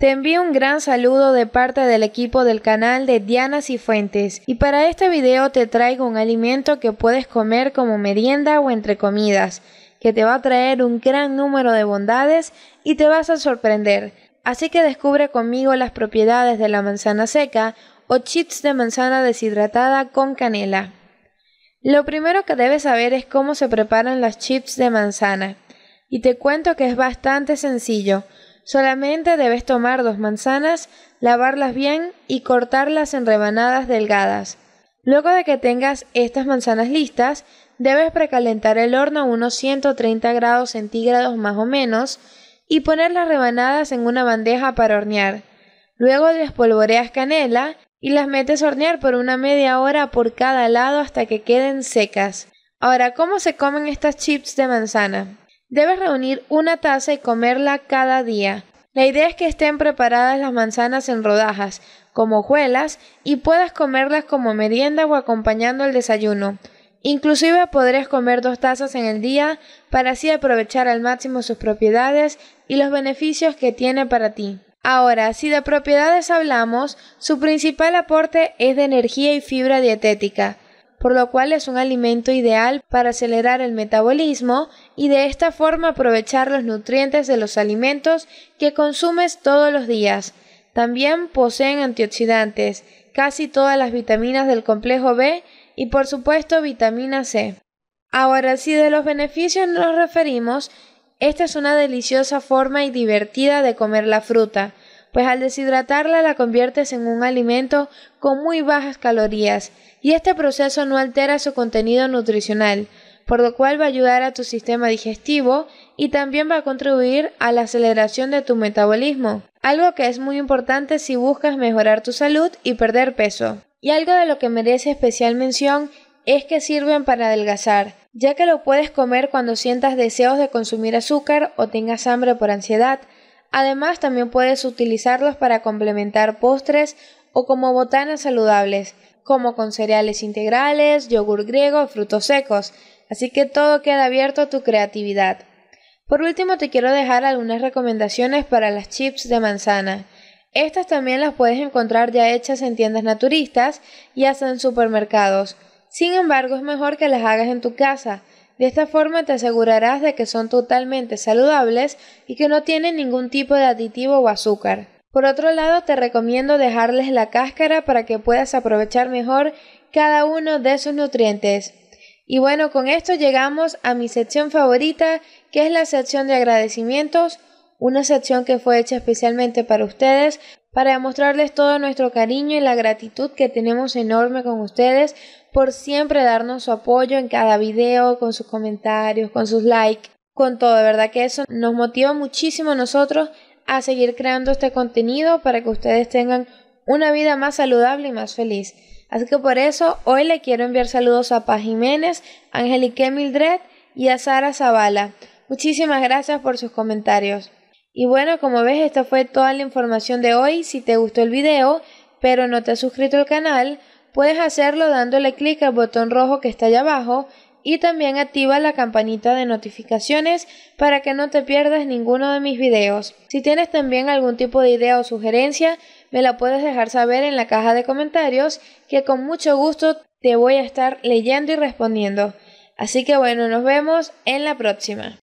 Te envío un gran saludo de parte del equipo del canal de Dianas y Fuentes y para este video te traigo un alimento que puedes comer como merienda o entre comidas, que te va a traer un gran número de bondades y te vas a sorprender. Así que descubre conmigo las propiedades de la manzana seca o chips de manzana deshidratada con canela. Lo primero que debes saber es cómo se preparan las chips de manzana. Y te cuento que es bastante sencillo. Solamente debes tomar dos manzanas, lavarlas bien y cortarlas en rebanadas delgadas. Luego de que tengas estas manzanas listas, debes precalentar el horno a unos 130 grados centígrados más o menos y poner las rebanadas en una bandeja para hornear. Luego despolvoreas canela y las metes a hornear por una media hora por cada lado hasta que queden secas. Ahora, ¿cómo se comen estas chips de manzana? Debes reunir una taza y comerla cada día. La idea es que estén preparadas las manzanas en rodajas, como hojuelas, y puedas comerlas como merienda o acompañando el desayuno. Inclusive podrás comer dos tazas en el día para así aprovechar al máximo sus propiedades y los beneficios que tiene para ti. Ahora, si de propiedades hablamos, su principal aporte es de energía y fibra dietética por lo cual es un alimento ideal para acelerar el metabolismo y de esta forma aprovechar los nutrientes de los alimentos que consumes todos los días. También poseen antioxidantes, casi todas las vitaminas del complejo B y por supuesto vitamina C. Ahora, si de los beneficios nos referimos, esta es una deliciosa forma y divertida de comer la fruta pues al deshidratarla la conviertes en un alimento con muy bajas calorías, y este proceso no altera su contenido nutricional, por lo cual va a ayudar a tu sistema digestivo y también va a contribuir a la aceleración de tu metabolismo, algo que es muy importante si buscas mejorar tu salud y perder peso. Y algo de lo que merece especial mención es que sirven para adelgazar, ya que lo puedes comer cuando sientas deseos de consumir azúcar o tengas hambre por ansiedad, Además, también puedes utilizarlos para complementar postres o como botanas saludables, como con cereales integrales, yogur griego, frutos secos, así que todo queda abierto a tu creatividad. Por último, te quiero dejar algunas recomendaciones para las chips de manzana. Estas también las puedes encontrar ya hechas en tiendas naturistas y hasta en supermercados. Sin embargo, es mejor que las hagas en tu casa, de esta forma te asegurarás de que son totalmente saludables y que no tienen ningún tipo de aditivo o azúcar. Por otro lado, te recomiendo dejarles la cáscara para que puedas aprovechar mejor cada uno de sus nutrientes. Y bueno, con esto llegamos a mi sección favorita, que es la sección de agradecimientos una sección que fue hecha especialmente para ustedes, para demostrarles todo nuestro cariño y la gratitud que tenemos enorme con ustedes por siempre darnos su apoyo en cada video, con sus comentarios, con sus likes, con todo, de verdad que eso nos motiva muchísimo a nosotros a seguir creando este contenido para que ustedes tengan una vida más saludable y más feliz. Así que por eso hoy le quiero enviar saludos a Paz Jiménez, Angelique Mildred y a Sara Zavala. Muchísimas gracias por sus comentarios. Y bueno, como ves, esta fue toda la información de hoy. Si te gustó el video, pero no te has suscrito al canal, puedes hacerlo dándole clic al botón rojo que está allá abajo y también activa la campanita de notificaciones para que no te pierdas ninguno de mis videos. Si tienes también algún tipo de idea o sugerencia, me la puedes dejar saber en la caja de comentarios que con mucho gusto te voy a estar leyendo y respondiendo. Así que bueno, nos vemos en la próxima.